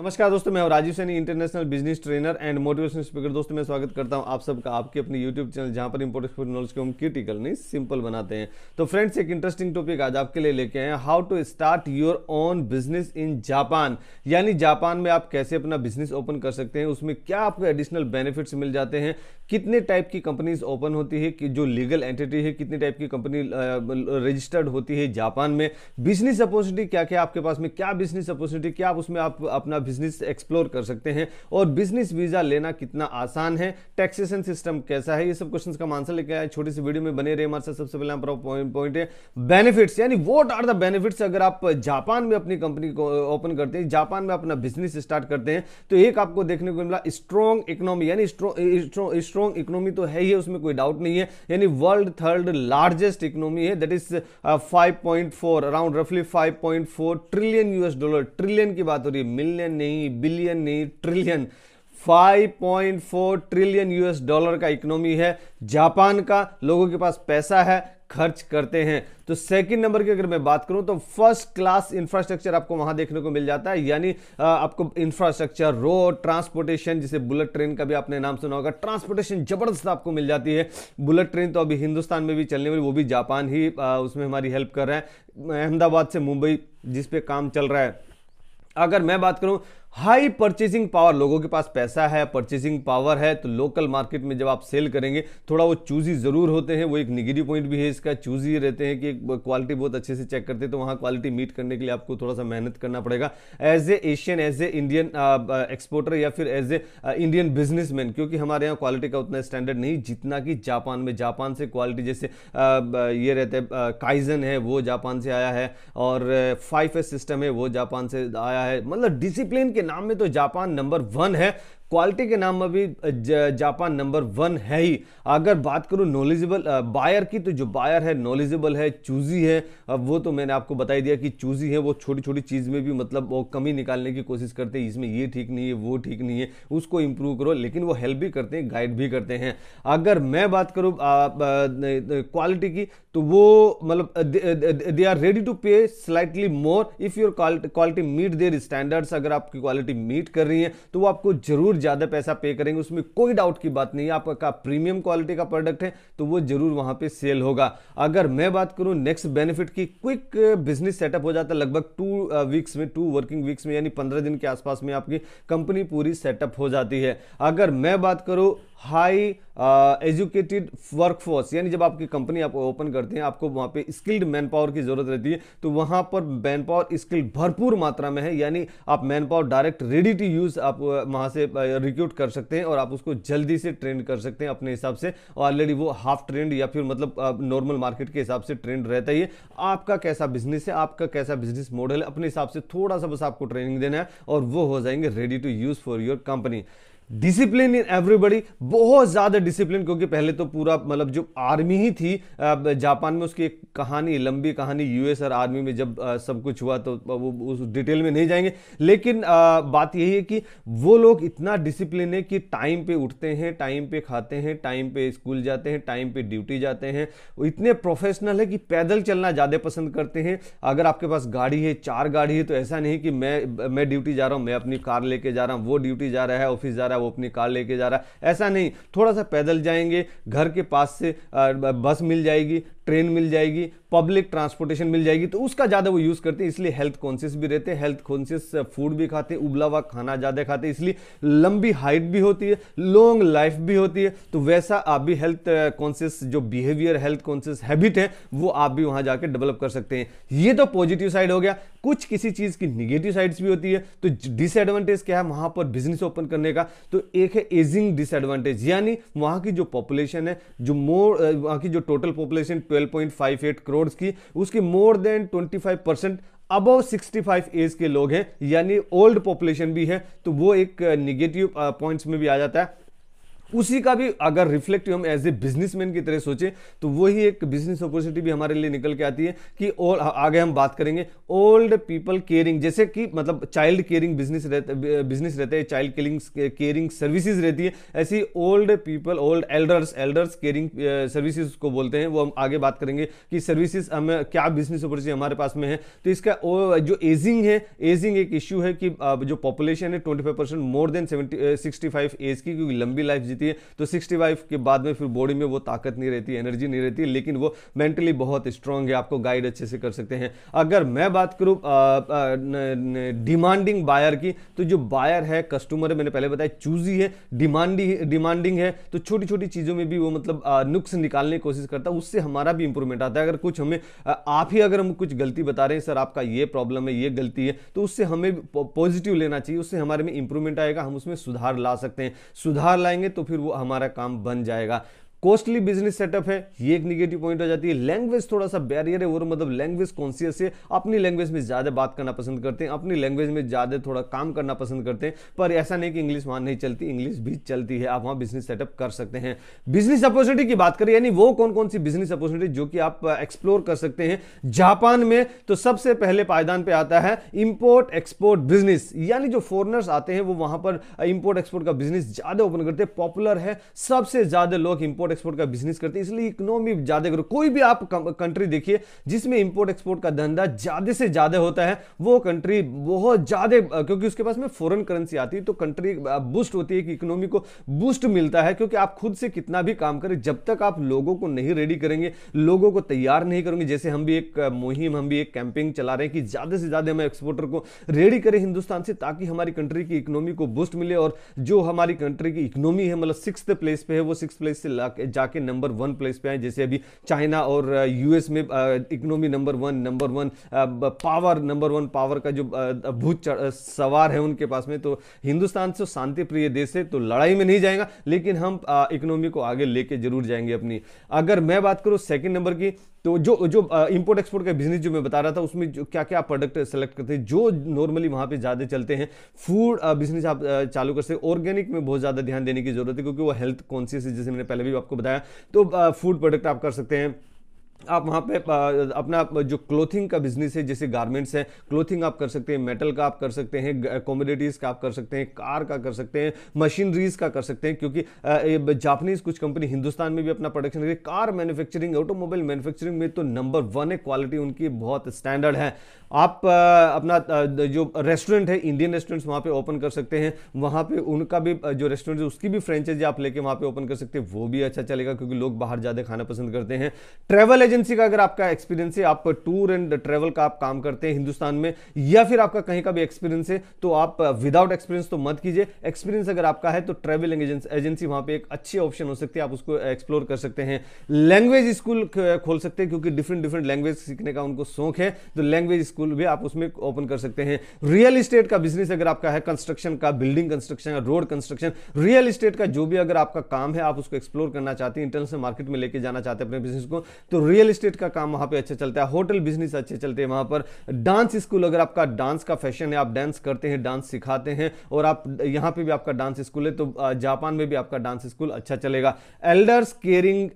नमस्कार दोस्तों मैं Rajiv Saini international business trainer and motivation speaker दोस्तों मैं स्वागत करता हूं आप सबका आपके अपने यूट्यूब चैनल जहां पर इंपोर्ट एक्सपोर्ट नॉलेज को हम क्रिटिकल नहीं सिंपल बनाते हैं तो फ्रेंड्स एक इंटरेस्टिंग टॉपिक आज आपके लिए लेके आए how to start your own business in Japan यानी जापान में आप कैसे अपना बिजनेस ओपन कर सकते हैं उसमें क्या आपको एडिशनल बेनिफिट्स मिल जाते हैं कितने टाइप की कंपनीज ओपन होती है कि जो लीगल एंटिटी है कितने टाइप की कंपनी रजिस्टर्ड होती है जापान में बिजनेस अपॉर्चुनिटी क्या क्या आपके पास में क्या बिजनेस अपॉर्चुनिटी क्या आप उसमें आप अपना बिजनेस एक्सप्लोर कर सकते हैं और बिजनेस वीजा लेना कितना आसान है टैक्सेशन सिस्टम कैसा है ये सब क्वेश्चन का आंसर लेके आए छोटी सी वीडियो में बने रहे हमारे साथ सबसे पहले यहाँ पॉइंट है बेनिफिट्स यानी वॉट आर द बेनिफिट्स अगर आप जापान में अपनी कंपनी को ओपन करते हैं जापान में अपना बिजनेस स्टार्ट करते हैं तो एक आपको देखने को मिला स्ट्रॉन्ग इकोनॉमी यानी स्ट्रॉन्ग इकोनॉमी तो है ही उसमें कोई डाउट नहीं है यानी वर्ल्ड थर्ड लार्जेस्ट इकोनॉमी है दैट इज 5.4 अराउंड रफली 5.4 ट्रिलियन यूएस डॉलर ट्रिलियन की बात हो रही है मिलियन नहीं बिलियन नहीं ट्रिलियन 5.4 ट्रिलियन यूएस डॉलर का इकोनॉमी है जापान का लोगों के पास पैसा है खर्च करते हैं तो सेकंड नंबर की अगर मैं बात करूं तो फर्स्ट क्लास इंफ्रास्ट्रक्चर आपको वहां देखने को मिल जाता है यानी आपको इंफ्रास्ट्रक्चर रोड ट्रांसपोर्टेशन जिसे बुलेट ट्रेन का भी आपने नाम सुना होगा ट्रांसपोर्टेशन जबरदस्त आपको मिल जाती है बुलेट ट्रेन तो अभी हिंदुस्तान में भी चलने वाली वो भी जापान ही उसमें हमारी हेल्प कर रहे हैं अहमदाबाद से मुंबई जिसपे काम चल रहा है अगर मैं बात करूं हाई परचेसिंग पावर लोगों के पास पैसा है परचेसिंग पावर है तो लोकल मार्केट में जब आप सेल करेंगे थोड़ा वो चूजी ज़रूर होते हैं वो एक निगेटिव पॉइंट भी है इसका चूजी रहते हैं कि क्वालिटी बहुत अच्छे से चेक करते हैं तो वहाँ क्वालिटी मीट करने के लिए आपको थोड़ा सा मेहनत करना पड़ेगा as a Asian as a Indian exporter या फिर एज ए इंडियन बिजनेसमैन क्योंकि हमारे यहाँ क्वालिटी का उतना स्टैंडर्ड नहीं जितना कि जापान में जापान से क्वालिटी जैसे ये रहते काइजन है वो जापान से आया है और फाइफ एस सिस्टम है वो जापान से आया है मतलब डिसिप्लिन के नाम में तो जापान नंबर वन है क्वालिटी के नाम में भी जापान नंबर वन है ही अगर बात करूँ नॉलेजेबल बायर की तो जो बायर है नॉलेजेबल है चूजी है वो तो मैंने आपको बताई दिया कि चूजी है वो छोटी छोटी चीज़ में भी मतलब वो कमी निकालने की कोशिश करते हैं इसमें ये ठीक नहीं है वो ठीक नहीं है उसको इम्प्रूव करो लेकिन वो हेल्प भी करते हैं गाइड भी करते हैं अगर मैं बात करूँ क्वालिटी की तो वो मतलब they are ready to pay slightly more if your quality meet their standards अगर आपकी क्वालिटी मीट कर रही है तो वो आपको जरूर ज़्यादा पैसा पे करेंगे उसमें कोई डाउट की बात नहीं आपका प्रीमियम क्वालिटी का प्रोडक्ट है तो वो जरूर वहां पे सेल होगा अगर मैं बात करूं नेक्स्ट बेनिफिट की क्विक बिजनेस सेटअप हो जाता है लगभग टू वीक्स में टू वर्किंग वीक्स में यानी पंद्रह दिन के आसपास में आपकी कंपनी पूरी सेटअप हो जाती है अगर मैं बात करूं हाई एजुकेटेड वर्कफोर्स यानी जब आपकी कंपनी आप ओपन करते हैं आपको वहाँ पे स्किल्ड मैन पावर की ज़रूरत रहती है तो वहाँ पर मैन पावर स्किल भरपूर मात्रा में है यानी आप man power direct ready to use आप uh, वहाँ से रिक्रूट uh, कर सकते हैं और आप उसको जल्दी से ट्रेंड कर सकते हैं अपने हिसाब से ऑलरेडी वो हाफ ट्रेंड या फिर मतलब नॉर्मल uh, मार्केट के हिसाब से ट्रेंड रहता ही है आपका कैसा बिजनेस है आपका कैसा बिजनेस मॉडल है अपने हिसाब से थोड़ा सा बस आपको ट्रेनिंग देना है और वो हो जाएंगे ready to use for your company discipline in everybody बहुत ज़्यादा डिसिप्लिन क्योंकि पहले तो पूरा मतलब जो आर्मी ही थी जापान में उसकी एक कहानी लंबी कहानी यूएस और आर्मी में जब सब कुछ हुआ तो वो उस डिटेल में नहीं जाएंगे लेकिन बात यही है कि वो लोग इतना डिसिप्लिन है कि टाइम पे उठते हैं टाइम पे खाते हैं टाइम पे स्कूल जाते हैं टाइम पे ड्यूटी जाते हैं इतने प्रोफेशनल है कि पैदल चलना ज़्यादा पसंद करते हैं अगर आपके पास गाड़ी है चार गाड़ी है तो ऐसा नहीं कि मैं मैं ड्यूटी जा रहा हूँ मैं अपनी कार लेके जा रहा हूँ वो ड्यूटी जा रहा है ऑफिस जा रहा है है वो अपनी कार लेके जा रहा है ऐसा नहीं थोड़ा सा पैदल जाएंगे घर के पास से बस मिल जाएगी ट्रेन मिल जाएगी पब्लिक ट्रांसपोर्टेशन मिल जाएगी तो उसका ज़्यादा वो यूज़ करते हैं इसलिए हेल्थ कॉन्शियस भी रहते हैं हेल्थ कॉन्शियस फूड भी खाते हैं उबला हुआ खाना ज़्यादा खाते हैं इसलिए लंबी हाइट भी होती है लॉन्ग लाइफ भी होती है तो वैसा आप भी हेल्थ कॉन्शियस uh, जो बिहेवियर हेल्थ कॉन्शियस हैबिट है वो आप भी वहाँ जाकर डेवलप कर सकते हैं ये तो पॉजिटिव साइड हो गया कुछ किसी चीज़ की निगेटिव साइड्स भी होती है तो डिसएडवांटेज क्या है वहाँ पर बिजनेस ओपन करने का तो एक है एजिंग डिसएडवांटेज यानी वहाँ की जो पॉपुलेशन है जो मोर uh, वहाँ की जो total population twelve crore crore की उसकी more than twenty five percent above 65 age के लोग हैं यानी ओल्ड पॉपुलेशन भी है तो वो एक निगेटिव पॉइंट्स uh, में भी आ जाता है उसी का भी अगर रिफ्लेक्ट हम एज ए बिजनेसमैन की तरह सोचें तो वही एक बिजनेस अपॉर्चुनिटी भी हमारे लिए निकल के आती है कि और आगे हम बात करेंगे ओल्ड पीपल केयरिंग जैसे कि मतलब चाइल्ड केयरिंग बिजनेस रहते बिजनेस रहते हैं चाइल्ड केयरिंग केयरिंग सर्विसेज रहती है ऐसी old people old elders elders caring services को बोलते हैं वो हम आगे बात करेंगे कि सर्विसेज हमें क्या बिजनेस अपॉर्चुनिटी हमारे पास में है तो इसका जो एजिंग है एजिंग एक इश्यू है कि जो पॉपुलेशन है twenty more than seventy sixty age की क्योंकि लंबी लाइफ जीती है तो सिक्सटी फाइव के बाद में फिर बॉडी में वो ताकत नहीं रहती एनर्जी नहीं रहती लेकिन वो मेंटली बहुत स्ट्रांग है आपको गाइड अच्छे से कर सकते हैं अगर मैं बात करूँ डिमांडिंग बायर की तो जो बायर है कस्टमर है मैंने पहले बताया चूजी है डिमांडिंग डिमांडिंग है तो छोटी छोटी चीज़ों में भी वो मतलब नुक्स निकालने की कोशिश करता है उससे हमारा भी इंप्रूवमेंट आता है अगर कुछ हमें आप ही अगर हम कुछ गलती बता रहे हैं सर आपका ये प्रॉब्लम है ये गलती है तो उससे हमें पॉजिटिव लेना चाहिए उससे हमारे में इंप्रूवमेंट आएगा हम उसमें सुधार ला सकते हैं सुधार लाएंगे तो फिर वो हमारा काम बन जाएगा कॉस्टली बिजनेस सेटअप है ये एक निगेटिव पॉइंट हो जाती है लैंग्वेज थोड़ा सा बैरियर है और मतलब लैंग्वेज कॉन्सियस है अपनी लैंग्वेज में ज़्यादा बात करना पसंद करते हैं अपनी लैंग्वेज में ज़्यादा थोड़ा काम करना पसंद करते हैं पर ऐसा नहीं कि इंग्लिश वहां नहीं चलती इंग्लिश भी चलती है आप वहां बिजनेस सेटअप कर सकते हैं बिजनेस अपॉर्चुनिटी की बात करें यानी वो कौन कौन सी बिजनेस अपॉर्चुनिटी जो कि आप एक्सप्लोर uh, कर सकते हैं जापान में तो सबसे पहले पायदान पर आता है इंपोर्ट एक्सपोर्ट बिजनेस यानी जो फॉरनर्स आते हैं वो वहां पर इंपोर्ट uh, एक्सपोर्ट का बिजनेस ज़्यादा ओपन करते हैं पॉपुलर है सबसे ज़्यादा लोग इंपोर्ट इंपोर्ट एक्सपोर्ट का बिजनेस करते हैं इसलिए इकोनॉमी ज़्यादा करो कोई भी आप कंट्री देखिए जिसमें इंपोर्ट एक्सपोर्ट का धंधा ज़्यादा से ज़्यादा होता है वो कंट्री बहुत ज़्यादा क्योंकि उसके पास में फॉरन करेंसी आती है तो कंट्री बूस्ट होती है कि इकोनॉमी को बूस्ट मिलता है क्योंकि आप खुद से कितना भी काम करें जब तक आप लोगों को नहीं रेडी करेंगे लोगों को तैयार नहीं करेंगे जैसे हम भी एक मुहिम हम भी एक कैंपिंग चला रहे हैं कि ज़्यादा से ज़्यादा हम एक्सपोर्टर को रेडी करें हिंदुस्तान से ताकि हमारी कंट्री की इकोनॉमी को बूस्ट मिले और जो हमारी कंट्री की इकोनॉमी है मतलब सिक्स प्लेस पे है वो सिक्स प्लेस से ला जाके नंबर वन प्लेस पे आए जैसे अभी चाइना और यूएस में economy number one number one power number one power का जो भूत सवार है उनके पास में तो हिंदुस्तान से शांति प्रिय देश है तो लड़ाई में नहीं जाएगा लेकिन हम इकोनॉमी को आगे लेके जरूर जाएंगे अपनी अगर मैं बात करूँ सेकेंड नंबर की तो जो जो इंपोर्ट एक्सपोर्ट का बिजनेस जो मैं बता रहा था उसमें जो क्या क्या प्रोडक्ट सेलेक्ट करते हैं जो नॉर्मली वहाँ पे ज़्यादा चलते हैं फूड बिजनेस आप चालू कर सकते ऑर्गेनिक में बहुत ज़्यादा ध्यान देने की जरूरत है क्योंकि वो हेल्थ कॉन्शियस है जैसे मैंने पहले भी आपको बताया तो फूड प्रोडक्ट आप कर सकते हैं आप वहाँ पे अपना जो क्लोथिंग का बिजनेस है जैसे गारमेंट्स हैं क्लोथिंग आप कर सकते हैं मेटल का आप कर सकते हैं कॉमोडिटीज़ का आप कर सकते हैं कार का कर सकते हैं मशीनरीज का कर सकते हैं क्योंकि जापानीज़ कुछ कंपनी हिंदुस्तान में भी अपना प्रोडक्शन करेगी कार मैन्युफैक्चरिंग ऑटोमोबाइल मैन्युफैक्चरिंग में तो नंबर वन है क्वालिटी उनकी बहुत स्टैंडर्ड है आप अपना जो रेस्टोरेंट है इंडियन रेस्टोरेंट्स वहाँ पे ओपन कर सकते हैं वहाँ पे उनका भी जो रेस्टोरेंट है उसकी भी फ्रेंचाइजी आप लेके वहाँ पे ओपन कर सकते हैं वो भी अच्छा चलेगा क्योंकि लोग बाहर ज़्यादा खाना पसंद करते हैं ट्रैवल एजेंसी का अगर आपका एक्सपीरियंस है आप टूर एंड ट्रेवल का आप काम करते हैं हिंदुस्तान में या फिर आपका कहीं का भी एक्सपीरियंस है तो आप विदाउट uh, एक्सपीरियंस तो मत कीजिए एक्सपीरियंस अगर आपका है तो ट्रेवल एजेंसी वहां पर एक अच्छी ऑप्शन हो सकती है आप उसको एक्सप्लोर कर सकते हैं लैंग्वेज स्कूल uh, खोल सकते हैं क्योंकि डिफरेंट डिफरेंट लैंग्वेज सीखने का उनको शौक है तो लैंग्वेज स्कूल भी आप उसमें ओपन कर सकते हैं रियल इस्टेट का बिजनेस अगर आपका है कंस्ट्रक्शन का बिल्डिंग कंस्ट्रक्शन का रोड कंस्ट्रक्शन रियल इस्टेट का जो भी अगर आपका काम है आप उसको एक्सप्लोर करना चाहते हैं इंटरनेशनल मार्केट में लेके जाना चाहते हैं अपने बिजनेस को तो रियल रियल इस्टेट का काम वहाँ पे अच्छा चलता है होटल बिजनेस अच्छे चलते हैं वहाँ पर डांस स्कूल अगर आपका डांस का फैशन है आप डांस करते हैं डांस सिखाते हैं और आप यहाँ पे भी आपका डांस स्कूल है तो जापान में भी आपका डांस स्कूल अच्छा चलेगा एल्डर्स केयरिंग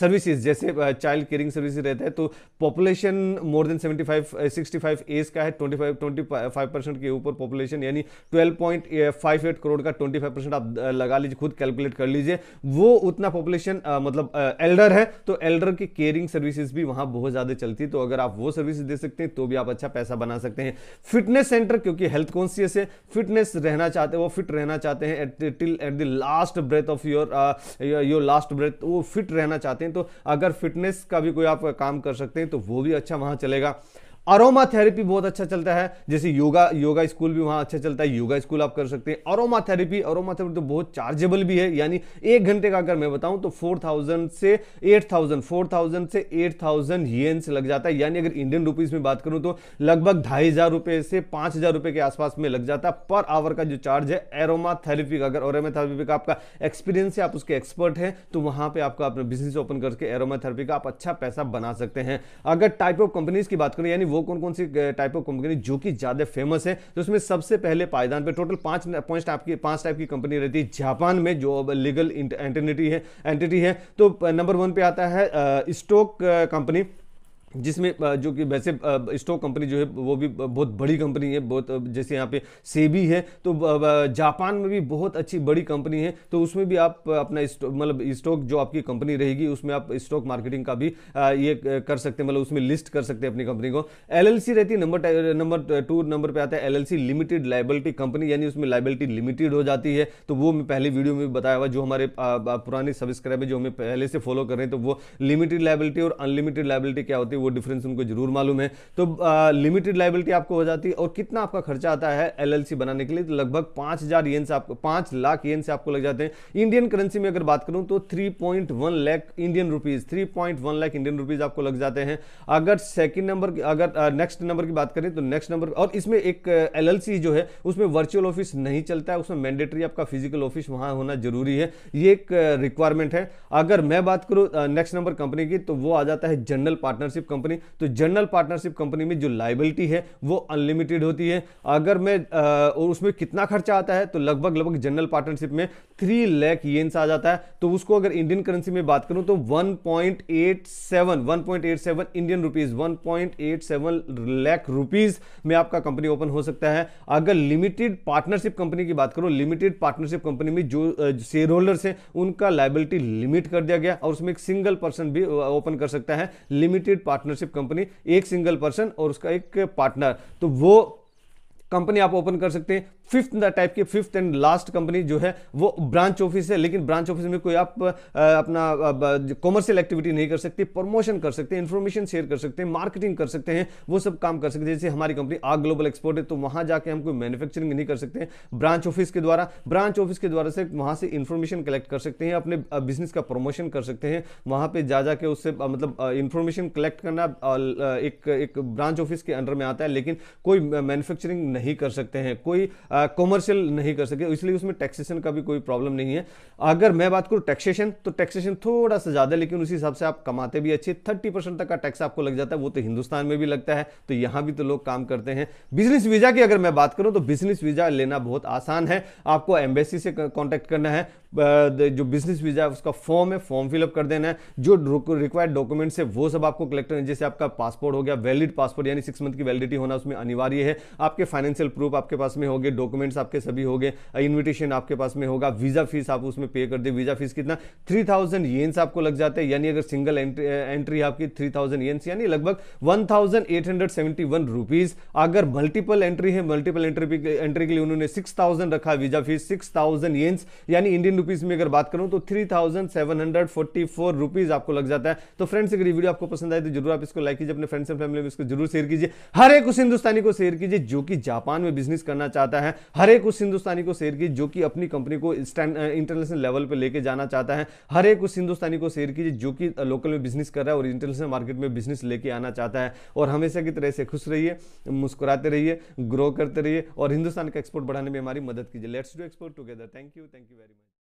सर्विसेज जैसे चाइल्ड केयरिंग सर्विस रहता है तो population more than seventy five age का है ट्वेंटी फाइव परसेंट के ऊपर पॉपुलेशन यानी 12.58 करोड़ का 25 परसेंट आप लगा लीजिए खुद कैलकुलेट कर लीजिए वो उतना पॉपुलेशन मतलब एल्डर है तो एल्डर की केयरिंग सर्विस सर्विसेज भी वहां बहुत ज्यादा चलती है तो अगर आप वो सर्विस दे सकते हैं तो भी आप अच्छा पैसा बना सकते हैं फिटनेस सेंटर क्योंकि हेल्थ कॉन्सियस है फिटनेस रहना चाहते हैं वो फिट रहना चाहते हैं till at the last breath of your your last breath वो फिट रहना चाहते हैं तो अगर फिटनेस का भी कोई आप काम कर सकते हैं तो वो भी अच्छा वहां चलेगा अरोमा थेरेपी बहुत अच्छा चलता है जैसे योगा योगा स्कूल भी वहाँ अच्छा चलता है योगा स्कूल आप कर सकते हैं अरोमा थेरेपी अरोमा थेरेपी तो बहुत चार्जेबल भी है यानी एक घंटे का अगर मैं बताऊं तो 4000 से 8000 4000 से 8000 येन से लग जाता है यानी अगर इंडियन रुपीज में बात करूं तो लगभग ढाई हजार रुपए से पाँच हजार रुपए के आसपास में लग जाता है पर आवर का जो चार्ज है एरोमा थेरेपी का अगर एरोमा थेरेपी का आपका एक्सपीरियंस है आप उसके एक्सपर्ट हैं तो वहाँ पर आपका अपना बिजनेस ओपन करके एरोमा थेरेपी का आप अच्छा पैसा बना सकते हैं अगर टाइप ऑफ कंपनीज की बात करूं यानी वो कौन कौन सी टाइप ऑफ कंपनी जो कि ज़्यादा फेमस है तो उसमें सबसे पहले पायदान पे टोटल पांच पॉइंट आपकी पांच टाइप की कंपनी रहती है जापान में जो अब लीगल एंटिटी है एंटिटी है तो नंबर वन पे आता है स्टोक कंपनी जिसमें जो कि वैसे स्टॉक कंपनी जो है वो भी बहुत बड़ी कंपनी है बहुत जैसे यहाँ पे सेबी है तो जापान में भी बहुत अच्छी बड़ी कंपनी है तो उसमें भी आप अपना मतलब स्टॉक जो आपकी कंपनी रहेगी उसमें आप स्टॉक मार्केटिंग का भी ये कर सकते हैं मतलब उसमें लिस्ट कर सकते हैं अपनी कंपनी को एलएलसी रहती है नंबर नंबर टू नंबर पर आता है एल लिमिटेड लाइबिलिटी कंपनी यानी उसमें लाइबिलिटी लिमिटेड हो जाती है तो वो मैं पहले वीडियो में बताया हुआ जो हमारे पुराने सब्सक्राइबर जो हमें पहले से फॉलो कर रहे हैं तो वो लिमिटेड लाइबिलिटी और अनलिमिटेड लाइबिलिटी क्या होती है वो डिफरेंस उनको जरूर मालूम है तो लिमिटेड लाइबिलिटी आपको हो जाती है और कितना आपका खर्चा आता है एलएलसी बनाने के लिए तो लगभग पांच हज़ार ये आपको पांच लाख ये आपको लग जाते हैं इंडियन करेंसी में अगर बात करूं तो three point one lakh Indian rupees three point one lakh Indian rupees आपको लग जाते हैं अगर सेकेंड नंबर अगर नेक्स्ट नंबर की बात करें तो नेक्स्ट नंबर और इसमें एक एल जो है उसमें वर्चुअल ऑफिस नहीं चलता है उसमें मैंडेटरी आपका फिजिकल ऑफिस वहां होना जरूरी है ये एक रिक्वायरमेंट है अगर मैं बात करूं नेक्स्ट नंबर कंपनी की तो वो आ जाता है जनरल पार्टनरशिप कंपनी तो जनरल पार्टनरशिप कंपनी में जो लाइबिलिटी है वो अनलिमिटेड होती है अगर मैं और उसमें कितना खर्चा आता है तो लगभग लगभग जनरल पार्टनरशिप में थ्री लैख ये आ जाता है तो उसको अगर इंडियन करेंसी में बात करूं तो one one point point eight seven eight seven Indian rupees one point eight seven lakh rupees में आपका कंपनी ओपन हो सकता है अगर लिमिटेड पार्टनरशिप कंपनी की बात करो लिमिटेड पार्टनरशिप कंपनी में जो शेयर होल्डर्स हैं उनका लाइबिलिटी लिमिट कर दिया गया और उसमें एक सिंगल पर्सन भी ओपन कर सकता है लिमिटेड पार्टनर पार्टनरशिप कंपनी एक सिंगल पर्सन और उसका एक पार्टनर तो वो कंपनी आप ओपन कर सकते हैं फिफ्थ टाइप की फिफ्थ एंड लास्ट कंपनी जो है वो ब्रांच ऑफिस है लेकिन ब्रांच ऑफिस में कोई आप अपना कॉमर्शियल एक्टिविटी नहीं कर सकते प्रमोशन कर सकते हैं इन्फॉर्मेशन शेयर कर सकते हैं मार्केटिंग कर सकते हैं वो सब काम कर सकते हैं जैसे हमारी कंपनी आग ग्लोबल एक्सपोर्ट है तो वहां जाके हम कोई मैन्युफैक्चरिंग नहीं कर सकते ब्रांच ऑफिस के द्वारा ब्रांच ऑफिस के द्वारा से वहां से इन्फॉर्मेशन कलेक्ट कर सकते हैं अपने बिजनेस का प्रमोशन कर सकते हैं वहां पर जा जाके उससे मतलब इन्फॉर्मेशन कलेक्ट करना एक एक ब्रांच ऑफिस के अंडर में आता है लेकिन कोई मैन्युफैक्चरिंग नहीं कर सकते हैं कोई कॉमर्शियल नहीं कर सके इसलिए उसमें टैक्सेशन का भी कोई प्रॉब्लम नहीं है अगर मैं बात करूँ टैक्सेशन तो टैक्सेशन थोड़ा सा ज़्यादा लेकिन उसी हिसाब से आप कमाते भी अच्छे थर्टी परसेंट तक का टैक्स आपको लग जाता है वो तो हिंदुस्तान में भी लगता है तो यहाँ भी तो लोग काम करते हैं बिजनेस वीज़ा की अगर मैं बात करूँ तो बिजनेस वीज़ा लेना बहुत आसान है आपको एम्बेसी से कॉन्टैक्ट करना है जो बिजनेस वीज़ा है उसका फॉर्म है फॉर्म फिलअप कर देना है जो रिक्वायर्ड डॉक्यूमेंट्स है वो सब आपको कलेक्ट करना जैसे आपका पासपोर्ट हो गया वैलिड पासपोर्ट यानी सिक्स मंथ की वैलिडिटी होना उसमें अनिवार्य है आपके फाइनेंशियल प्रूफ आपके पास में हो गए डॉक्यूमेंट्स आपके सभी हो गए इन्विटेशन आपके पास में होगा वीज़ा फीस आप उसमें पे कर दे वीज़ा फीस कितना थ्री थाउजेंड आपको लग जाते हैं यानी अगर सिंगल एंट्री आपकी थ्री थाउजेंड यानी लगभग one thousand eight hundred seventy one rupees अगर मल्टीपल एंट्री है मल्टीपल एंट्री एंट्री के लिए उन्होंने सिक्स थाउजेंड रखा वीज़ा फीस सिक्स थाउजेंड यानी इंडियन रुपीज़ में अगर बात करूं तो three thousand seven hundred forty four rupees आपको लग जाता है तो फ्रेंड्स अगर ये वीडियो आपको पसंद आए तो जरूर आप इसको लाइक कीजिए अपने फ्रेंड्स एंड फैमिली में इसको जरूर शेयर कीजिए हर एक उस हिंदुस्तानी को शेयर कीजिए जो कि जापान में बिजनेस करना चाहता है हर एक उस हिंदुस्तानी को शेयर कीजिए जो कि अपनी कंपनी को इंटरनेशनल लेवल पर लेके जाना चाहता है हर एक उस हिंदुस्तानी को शेयर कीजिए जो कि लोकल में बिजनेस कर रहा है और इंटरनेशनल मार्केट में बिजनेस लेके आना चाहता है और हमेशा की तरह से खुश रहिए मुस्कुराते रहिए ग्रो करते रहिए और हिंदुस्तान का एक्सपोर्ट बढ़ाने में हमारी मदद कीजिए let's do export together thank you thank you very much